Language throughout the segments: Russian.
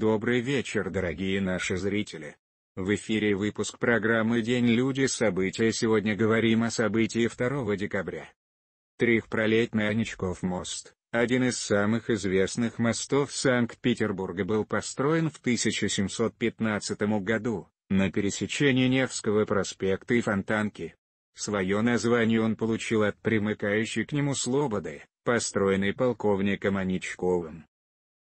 Добрый вечер, дорогие наши зрители. В эфире выпуск программы «День люди. События». Сегодня говорим о событии 2 декабря. Трехпролетный Аничков мост, один из самых известных мостов Санкт-Петербурга был построен в 1715 году, на пересечении Невского проспекта и Фонтанки. Свое название он получил от примыкающей к нему слободы, построенной полковником Аничковым.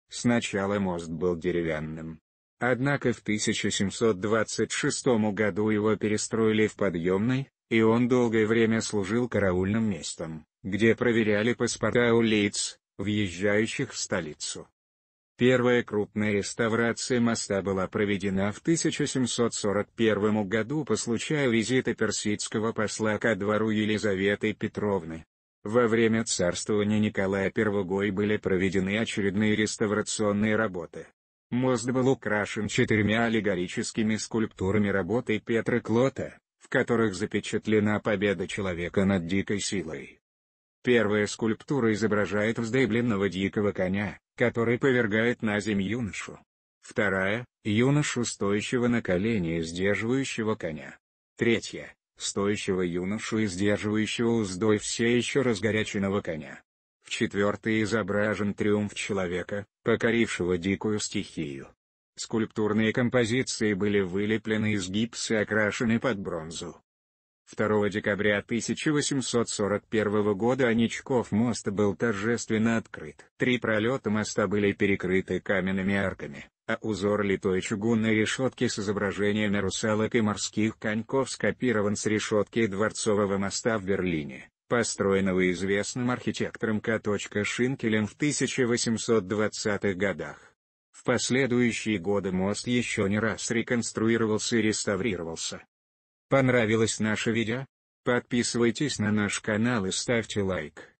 Сначала мост был деревянным. Однако в 1726 году его перестроили в подъемный, и он долгое время служил караульным местом, где проверяли паспорта у лиц, въезжающих в столицу. Первая крупная реставрация моста была проведена в 1741 году по случаю визита персидского посла ко двору Елизаветы Петровны. Во время царствования Николая I были проведены очередные реставрационные работы. Мост был украшен четырьмя аллегорическими скульптурами работы Петра Клота, в которых запечатлена победа человека над дикой силой. Первая скульптура изображает вздыбленного дикого коня, который повергает на землю юношу. Вторая — юношу, стоящего на колени и сдерживающего коня. Третья стоящего юношу и сдерживающего уздой все еще разгоряченного коня. В четвертый изображен триумф человека, покорившего дикую стихию. Скульптурные композиции были вылеплены из гипса и окрашены под бронзу. 2 декабря 1841 года Аничков мост был торжественно открыт. Три пролета моста были перекрыты каменными арками, а узор литой чугунной решетки с изображениями русалок и морских коньков скопирован с решетки Дворцового моста в Берлине, построенного известным архитектором К. Шинкелем в 1820-х годах. В последующие годы мост еще не раз реконструировался и реставрировался. Понравилось наше видео? Подписывайтесь на наш канал и ставьте лайк.